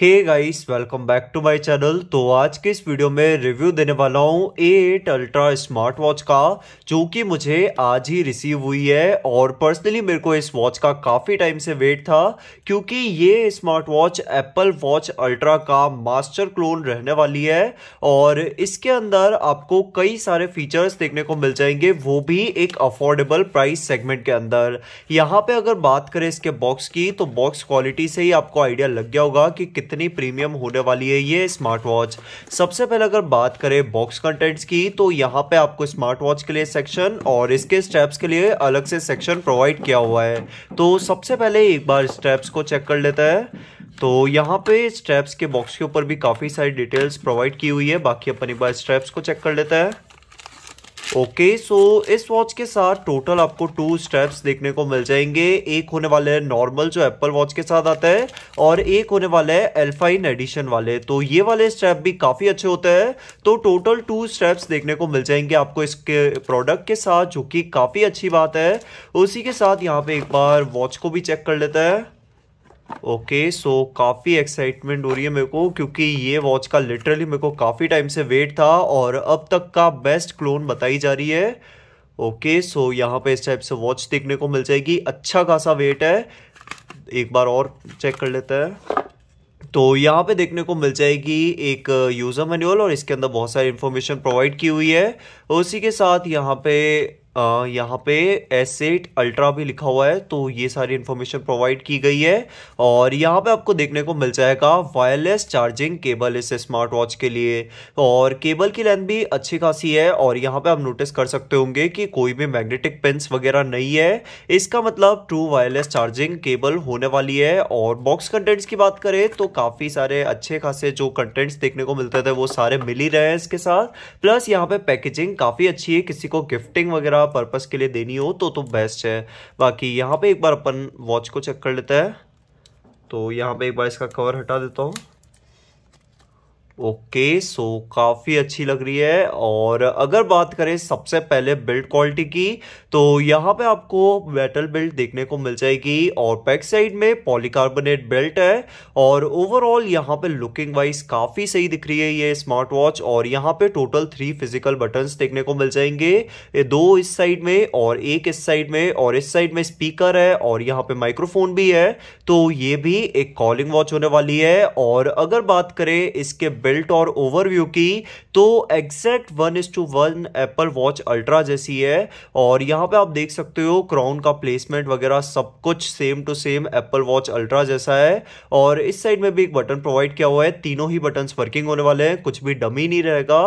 Hey guys welcome back to my channel तो आज के इस वीडियो में रिव्यू देने वाला हूँ A eight ultra smart watch का जो कि मुझे आज ही रिसीव हुई है और पर्सनली मेरे को इस वॉच का काफ़ी टाइम से वेट था क्योंकि ये smart watch Apple Watch Ultra का मास्टर क्लोन रहने वाली है और इसके अंदर आपको कई सारे फीचर्स देखने को मिल जाएंगे वो भी एक अफोर्डेबल प्राइस सेगमेंट के अंदर यहाँ पर अगर बात करें इसके बॉक्स की तो बॉक्स क्वालिटी से ही आपको आइडिया लग गया होगा कि कितनी प्रीमियम होने वाली है ये स्मार्ट वॉच सबसे पहले अगर बात करें बॉक्स कंटेंट्स की तो यहाँ पे आपको स्मार्ट वॉच के लिए सेक्शन और इसके स्टेप्स के लिए अलग से सेक्शन प्रोवाइड किया हुआ है तो सबसे पहले एक बार स्टेप्स को चेक कर लेता है तो यहाँ पे स्ट्रैप्स के बॉक्स के ऊपर भी काफ़ी सारी डिटेल्स प्रोवाइड की हुई है बाकी अपन एक बार स्ट्रैप्स को चेक कर लेता है ओके okay, सो so इस वॉच के साथ टोटल आपको टू स्टेप्स देखने को मिल जाएंगे एक होने वाला है नॉर्मल जो एप्पल वॉच के साथ आता है और एक होने वाला है एल्फाइन एडिशन वाले तो ये वाले स्टेप भी काफ़ी अच्छे होते हैं तो टोटल टू स्टेप्स देखने को मिल जाएंगे आपको इसके प्रोडक्ट के साथ जो कि काफ़ी अच्छी बात है उसी के साथ यहाँ पे एक बार वॉच को भी चेक कर लेता है ओके सो काफ़ी एक्साइटमेंट हो रही है मेरे को क्योंकि ये वॉच का लिटरली मेरे को काफ़ी टाइम से वेट था और अब तक का बेस्ट क्लोन बताई जा रही है ओके सो यहाँ पे इस टाइप से वॉच देखने को मिल जाएगी अच्छा खासा वेट है एक बार और चेक कर लेते हैं तो यहाँ पे देखने को मिल जाएगी एक यूज़र मैनुअल और इसके अंदर बहुत सारी इन्फॉर्मेशन प्रोवाइड की हुई है उसी के साथ यहाँ पे यहाँ पे एसेट अल्ट्रा भी लिखा हुआ है तो ये सारी इन्फॉर्मेशन प्रोवाइड की गई है और यहाँ पे आपको देखने को मिल जाएगा वायरलेस चार्जिंग केबल इस स्मार्ट वॉच के लिए और केबल की लेंथ भी अच्छी खासी है और यहाँ पे आप नोटिस कर सकते होंगे कि कोई भी मैग्नेटिक पिंस वगैरह नहीं है इसका मतलब ट्रू वायरलेस चार्जिंग केबल होने वाली है और बॉक्स कंटेंट्स की बात करें तो काफ़ी सारे अच्छे खासे जो कंटेंट्स देखने को मिलते थे वो सारे मिल ही रहे हैं इसके साथ प्लस यहाँ पर पैकेजिंग काफ़ी अच्छी है किसी को गिफ्टिंग वगैरह पर्पस के लिए देनी हो तो तो बेस्ट है बाकी यहाँ पे एक बार अपन वॉच को चेक कर लेते हैं तो यहाँ पे एक बार इसका कवर हटा देता हूँ ओके सो काफ़ी अच्छी लग रही है और अगर बात करें सबसे पहले बिल्ड क्वालिटी की तो यहाँ पे आपको मेटल बिल्ड देखने को मिल जाएगी और बैक साइड में पॉलीकार्बोनेट बेल्ट है और ओवरऑल यहाँ पे लुकिंग वाइज काफ़ी सही दिख रही है ये स्मार्ट वॉच और यहाँ पे टोटल थ्री फिजिकल बटन्स देखने को मिल जाएंगे ये दो इस साइड में और एक इस साइड में और इस साइड में स्पीकर है और यहाँ पे माइक्रोफोन भी है तो ये भी एक कॉलिंग वॉच होने वाली है और अगर बात करें इसके बिल्ट और ओवरव्यू की तो exact one is to one Apple Watch Ultra जैसी है और यहाँ पे आप देख सकते हो क्राउन का प्लेसमेंट वगैरह सब कुछ same to same Apple Watch Ultra जैसा है और इस साइड में भी एक बटन प्रोवाइड किया हुआ है तीनों ही बटन वर्किंग होने वाले हैं कुछ भी डमी नहीं रहेगा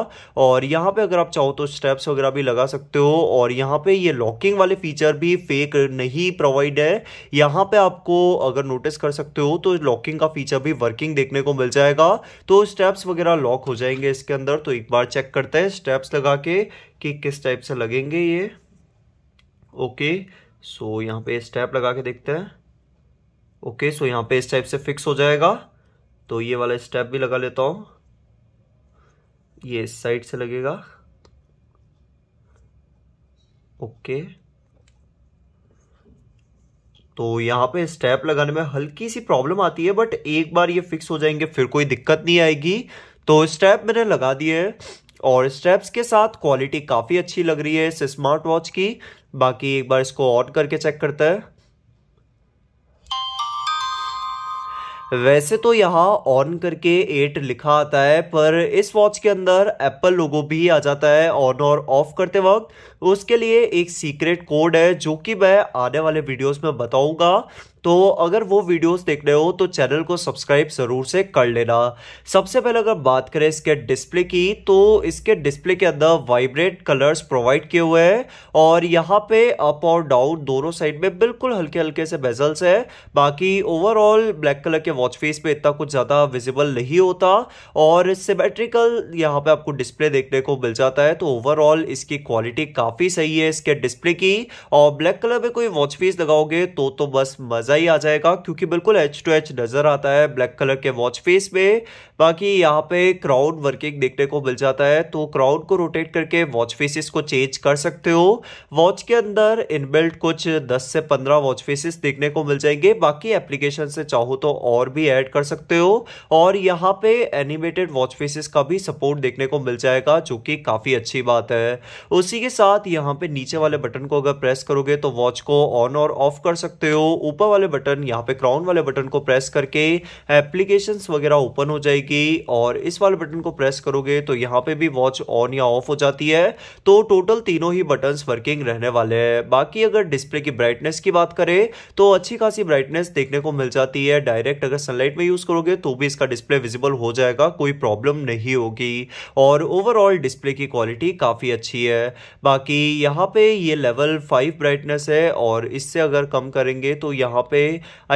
और यहाँ पे अगर आप चाहो तो स्टेप्स वगैरह भी लगा सकते हो और यहाँ पे ये लॉकिंग वाले फीचर भी फेक नहीं प्रोवाइड है यहाँ पे आपको अगर नोटिस कर सकते हो तो लॉकिंग का फीचर भी वर्किंग देखने को मिल जाएगा तो स्टेप्स वगैरह लॉक हो जाएंगे इसके अंदर तो एक बार चेक करते हैं स्टेप्स लगा के कि किस टाइप से लगेंगे ये ओके सो यहाँ पे स्टेप लगा के देखते हैं ओके सो यहाँ पे इस टाइप से फिक्स हो जाएगा तो ये वाला स्टेप भी लगा लेता हूँ ये इस साइड से लगेगा ओके okay. तो यहाँ पे स्टेप लगाने में हल्की सी प्रॉब्लम आती है बट एक बार ये फिक्स हो जाएंगे फिर कोई दिक्कत नहीं आएगी तो स्टेप मैंने लगा दिए और स्टेप्स के साथ क्वालिटी काफ़ी अच्छी लग रही है इस स्मार्ट वॉच की बाकी एक बार इसको ऑन करके चेक करता है वैसे तो यहाँ ऑन करके एट लिखा आता है पर इस वॉच के अंदर एप्पल लोगो भी आ जाता है ऑन और ऑफ करते वक्त उसके लिए एक सीक्रेट कोड है जो कि मैं आने वाले वीडियोस में बताऊंगा तो अगर वो वीडियोस देख रहे हो तो चैनल को सब्सक्राइब ज़रूर से कर लेना सबसे पहले अगर बात करें इसके डिस्प्ले की तो इसके डिस्प्ले के अंदर वाइब्रेट कलर्स प्रोवाइड किए हुए हैं और यहाँ पे अप और डाउन दोनों साइड में बिल्कुल हल्के हल्के से बेजल्स है बाकी ओवरऑल ब्लैक कलर के वॉच फेस पे इतना कुछ ज़्यादा विजिबल नहीं होता और सिमेट्रिकल यहाँ पे आपको डिस्प्ले देखने को मिल जाता है तो ओवरऑल इसकी क्वालिटी काफ़ी सही है इसके डिस्प्ले की और ब्लैक कलर में कोई वॉच फेस लगाओगे तो तो बस मज़ा मज़ा ही आ जाएगा क्योंकि बिल्कुल एच टू एच नज़र आता है ब्लैक कलर के वॉच फेस पे बाकी हाँ यहाँ पे क्राउड वर्किंग देखने को मिल जाता है तो क्राउड को रोटेट करके वॉच फेसिस को चेंज कर सकते हो वॉच के अंदर इनबिल्ट कुछ 10 से 15 वॉच फेसिस देखने को मिल जाएंगे बाकी एप्लीकेशन से चाहो तो और भी ऐड कर सकते हो और यहाँ पे एनिमेटेड वॉच फेसिस का भी सपोर्ट देखने को मिल जाएगा जो कि काफ़ी अच्छी बात है उसी के साथ यहाँ पे नीचे वाले बटन को अगर प्रेस करोगे तो वॉच को ऑन और ऑफ कर सकते हो ऊपर वाले बटन यहाँ पे क्राउन वाले बटन को प्रेस करके एप्लीकेशन वगैरह ओपन हो जाएगी की और इस वाले बटन को प्रेस करोगे तो यहाँ पे भी वॉच ऑन या ऑफ हो जाती है तो टोटल तीनों ही बटन वर्किंग रहने वाले हैं बाकी अगर डिस्प्ले की ब्राइटनेस की बात करें तो अच्छी खासी ब्राइटनेस देखने को मिल जाती है डायरेक्ट अगर सनलाइट में यूज़ करोगे तो भी इसका डिस्प्ले विजिबल हो जाएगा कोई प्रॉब्लम नहीं होगी और ओवरऑल डिस्प्ले की क्वालिटी काफ़ी अच्छी है बाकी यहाँ पे ये लेवल फाइव ब्राइटनेस है और इससे अगर कम करेंगे तो यहाँ पे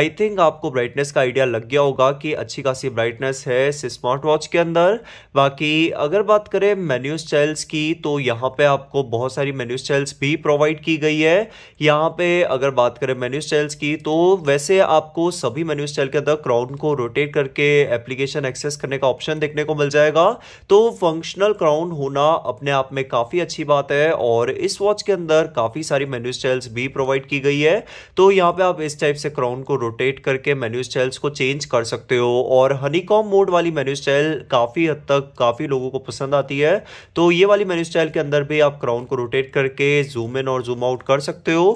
आई थिंक आपको ब्राइटनेस का आइडिया लग गया होगा कि अच्छी खासी ब्राइटनेस है स्मार्ट वॉच के अंदर बाकी अगर बात करें मेन्यू स्टाइल्स की तो यहाँ पे आपको बहुत सारी मेन्यू स्टाइल्स भी प्रोवाइड की गई है यहाँ पे अगर बात करें मेन्यू स्टाइल्स की तो वैसे आपको सभी मेन्यू स्टाइल के अंदर क्राउन को रोटेट करके एप्लीकेशन एक्सेस करने का ऑप्शन देखने को मिल जाएगा तो फंक्शनल क्राउन होना अपने आप में काफ़ी अच्छी बात है और इस वॉच के अंदर काफ़ी सारी मेन्यू स्टाइल्स भी प्रोवाइड की गई है तो यहाँ पे आप इस टाइप से क्राउन को रोटेट करके मेन्यू स्टाइल्स को चेंज कर सकते हो और हनीकॉम मोड वाली वाली मेन्यू स्टाइल काफ़ी हद तक काफ़ी लोगों को पसंद आती है तो ये वाली मेन्यू स्टाइल के अंदर भी आप क्राउन को रोटेट करके जूम इन और जूम आउट कर सकते हो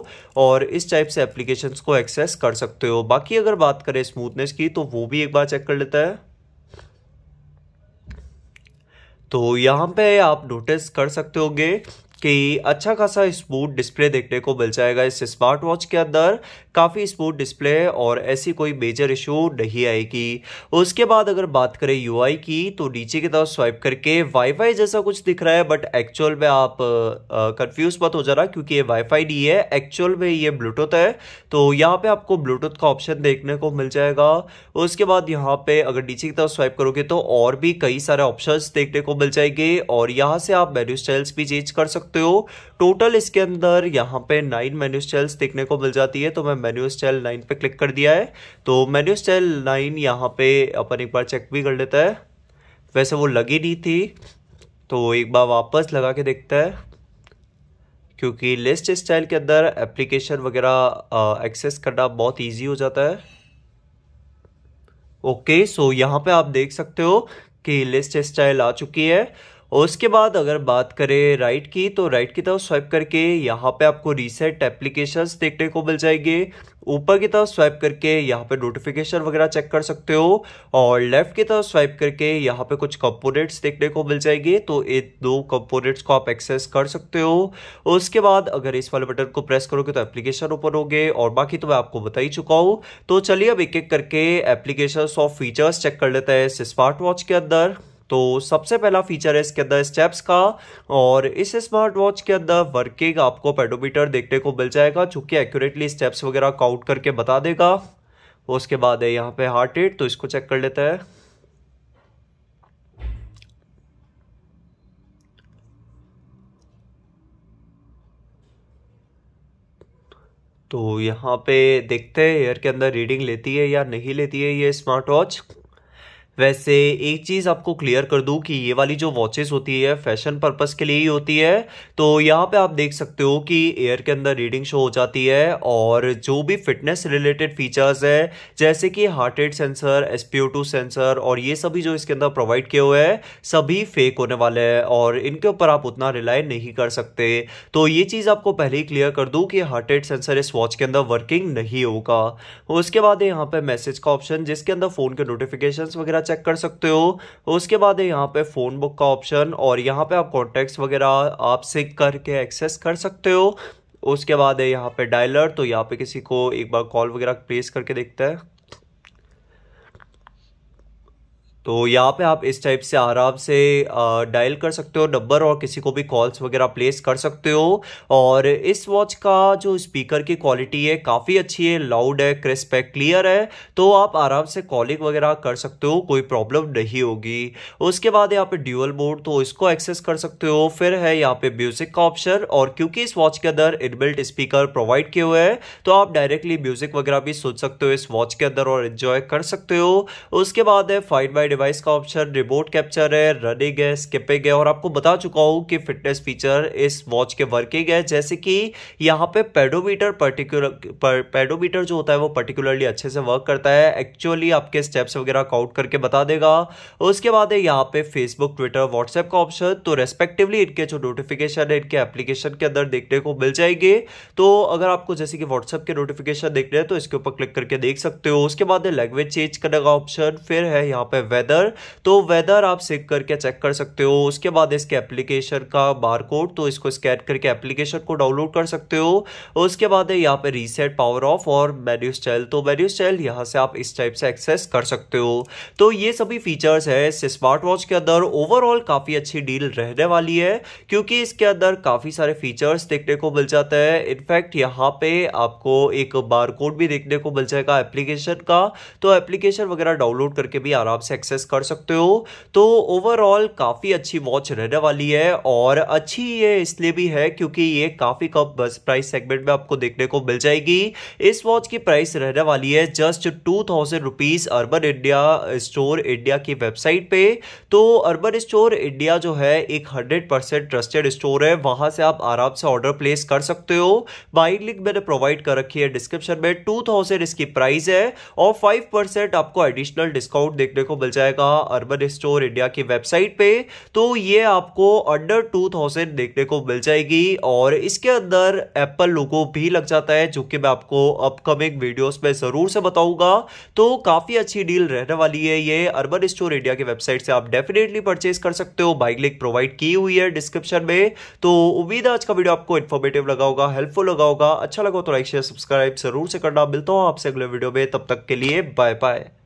और इस टाइप से एप्लीकेशन को एक्सेस कर सकते हो बाकी अगर बात करें स्मूथनेस की तो वो भी एक बार चेक कर लेता है तो यहाँ पे आप नोटिस कर सकते होंगे कि अच्छा खासा स्मूथ डिस्प्ले देखने को मिल जाएगा इस स्मार्ट वॉच के अंदर काफ़ी स्मूथ डिस्प्ले और ऐसी कोई मेजर इशू नहीं आएगी उसके बाद अगर बात करें यूआई की तो नीचे की तरफ स्वाइप करके वाईफाई जैसा कुछ दिख रहा है बट एक्चुअल में आप कंफ्यूज मत हो जा रहा क्योंकि ये वाईफाई नहीं है एक्चुअल में ये ब्लूटूथ है तो यहाँ पर आपको ब्लूटूथ का ऑप्शन देखने को मिल जाएगा उसके बाद यहाँ पर अगर नीचे की तरफ स्वाइप करोगे तो और भी कई सारे ऑप्शन देखने को मिल जाएंगे और यहाँ से आप मेन्यू स्टाइल्स भी चेंज कर सकते सकते हो टोटल इसके अंदर यहाँ पे नाइन मेन्यू स्टाइल्स देखने को मिल जाती है तो मैं मेन्यू स्टाइल नाइन पे क्लिक कर दिया है तो मेन्यू स्टाइल नाइन यहाँ पे अपन एक बार चेक भी कर लेता है वैसे वो लगी नहीं थी तो एक बार वापस लगा के देखता है क्योंकि लिस्ट स्टाइल के अंदर एप्लीकेशन वगैरह एक्सेस करना बहुत ईजी हो जाता है ओके सो यहाँ पे आप देख सकते हो कि लिस्ट स्टाइल आ चुकी है और उसके बाद अगर बात करें राइट की तो राइट की तरफ स्वाइप करके यहाँ पे आपको रीसेट एप्लीकेशंस देखने को मिल जाएंगे ऊपर की तरफ स्वाइप करके यहाँ पे नोटिफिकेशन वगैरह चेक कर सकते हो और लेफ्ट की तरफ स्वाइप करके यहाँ पे कुछ कंपोनेंट्स देखने को मिल जाएंगे तो एक दो कंपोनेंट्स को आप एक्सेस कर सकते हो उसके बाद अगर इस वाले बटन को प्रेस करोगे तो एप्लीकेशन ओपन होंगे और बाकी तो मैं आपको बता ही चुका हूँ तो चलिए अब एक एक करके एप्लीकेशन और फीचर्स चेक कर लेते हैं स्मार्ट वॉच के अंदर तो सबसे पहला फीचर है इसके अंदर स्टेप्स का और इस स्मार्ट वॉच के अंदर वर्किंग आपको पेडोमीटर देखने को मिल जाएगा चूंकि एक्यूरेटली स्टेप्स वगैरह काउंट करके बता देगा उसके बाद है यहाँ पे हार्ट रेट तो इसको चेक कर लेते हैं तो यहाँ पे देखते हैं एयर के अंदर रीडिंग लेती है या नहीं लेती है ये स्मार्ट वॉच वैसे एक चीज़ आपको क्लियर कर दूं कि ये वाली जो वॉचेस होती है फैशन पर्पस के लिए ही होती है तो यहाँ पे आप देख सकते हो कि एयर के अंदर रीडिंग शो हो जाती है और जो भी फिटनेस रिलेटेड फीचर्स है जैसे कि heart rate sensor S sensor और ये सभी जो इसके अंदर प्रोवाइड किए हुए हैं सभी फेक होने वाले हैं और इनके ऊपर आप उतना रिलाई नहीं कर सकते तो ये चीज़ आपको पहले ही क्लियर कर दूँ कि हार्ट रेट सेंसर इस वॉच के अंदर वर्किंग नहीं होगा उसके बाद यहाँ पर मैसेज का ऑप्शन जिसके अंदर फ़ोन के नोटिफिकेशन वगैरह चेक कर सकते हो उसके बाद है यहाँ पे फ़ोन बुक का ऑप्शन और यहाँ पे आप कॉन्टेक्ट वगैरह आप सिक करके एक्सेस कर सकते हो उसके बाद है यहाँ पे डायलर तो यहाँ पे किसी को एक बार कॉल वगैरह प्लेस करके देखते हैं तो यहाँ पे आप इस टाइप से आराम से डायल कर सकते हो नंबर और किसी को भी कॉल्स वगैरह प्लेस कर सकते हो और इस वॉच का जो स्पीकर की क्वालिटी है काफ़ी अच्छी है लाउड है क्रिस्प है क्लियर है तो आप आराम से कॉलिंग वगैरह कर सकते हो कोई प्रॉब्लम नहीं होगी उसके बाद यहाँ पे ड्यूअल मोड तो इसको एक्सेस कर सकते हो फिर है यहाँ पे म्यूजिक का ऑप्शन और क्योंकि इस वॉच के अंदर इनबिल्ट स्पीकर प्रोवाइड किए हुए हैं तो आप डायरेक्टली म्यूजिक वगैरह भी सुन सकते हो इस वॉच के अंदर और इन्जॉय कर सकते हो उसके बाद है फाइंड बाई डिवाइस का ऑप्शन रिमोट कैप्चर है रनिंग है स्किपिंग है और आपको बता चुका हूँ कि फिटनेस फीचर इस वॉच के वर्किंग है जैसे कि यहाँ पे पेडोमीटर पर्टिकुलर पेडोमीटर जो होता है वो पर्टिकुलरली अच्छे से वर्क करता है एक्चुअली आपके स्टेप्स वगैरह काउंट करके बता देगा उसके बाद है यहाँ पे फेसबुक ट्विटर व्हाट्सएप का ऑप्शन तो रेस्पेक्टिवली इनके जो नोटिफिकेशन है इनके एप्लीकेशन के अंदर देखने को मिल जाएंगे तो अगर आपको जैसे कि व्हाट्सएप के नोटिफिकेशन देखने हैं तो इसके ऊपर क्लिक करके देख सकते हो उसके बाद है लैंग्वेज चेंज करने का ऑप्शन फिर है यहाँ पे वेदर वेदर तो वेदर आप सीख करके चेक कर सकते हो उसके बाद इसके एप्लीकेशन का बार कोड तो इसको स्कैन करके एप्लीकेशन को डाउनलोड कर सकते हो उसके बाद है यहाँ पे रीसेट पावर ऑफ और वेड्यू स्टाइल तो वेड्यू स्टाइल यहाँ से आप इस टाइप से एक्सेस कर सकते हो तो ये सभी फीचर्स है इस स्मार्ट वॉच के अंदर ओवरऑल काफ़ी अच्छी डील रहने वाली है क्योंकि इसके अंदर काफ़ी सारे फीचर्स देखने को मिल जाते हैं इनफैक्ट यहाँ पे आपको एक बार कोड भी देखने को मिल जाएगा एप्लीकेशन का तो एप्लीकेशन वगैरह डाउनलोड करके भी आराम से एक्सेस कर सकते हो तो ओवरऑल काफ़ी अच्छी वॉच रहने वाली है और अच्छी ये इसलिए भी है क्योंकि ये काफ़ी कम प्राइस सेगमेंट में आपको देखने को मिल जाएगी इस वॉच की प्राइस रहने वाली है just two thousand rupees Urban India store India की वेबसाइट पे तो अर्बन स्टोर इंडिया जो है एक हंड्रेड परसेंट ट्रस्टेड स्टोर है वहाँ से आप आराम से ऑर्डर प्लेस कर सकते हो बाइक लिंक मैंने प्रोवाइड कर रखी है डिस्क्रिप्शन में टू थाउजेंड इसकी प्राइस है और फाइव परसेंट आपको एडिशनल डिस्काउंट देखने को मिल जाएगा अर्बन स्टोर इंडिया की वेबसाइट पे तो ये आपको अंडर टू थाउजेंड देखने को मिल जाएगी और इसके अंदर एप्पल लोगो भी लग जाता है जो कि मैं आपको अपकमिंग वीडियोस में ज़रूर से बताऊंगा तो काफ़ी अच्छी डील रहने वाली है ये अर्बन स्टोर इंडिया की वेबसाइट से आप डेफिनेटली परचेज कर सकते हो बाइक लिंक प्रोवाइड की हुई है डिस्क्रिप्शन में तो उम्मीद है आज का वीडियो आपको इन्फॉर्मेटिव लगा होगा हेल्पफुल लगा होगा अच्छा लगा तो लाइक शेयर सब्सक्राइब जरूर से करना मिलता हूँ आपसे अगले वीडियो में तब तक के लिए बाय बाय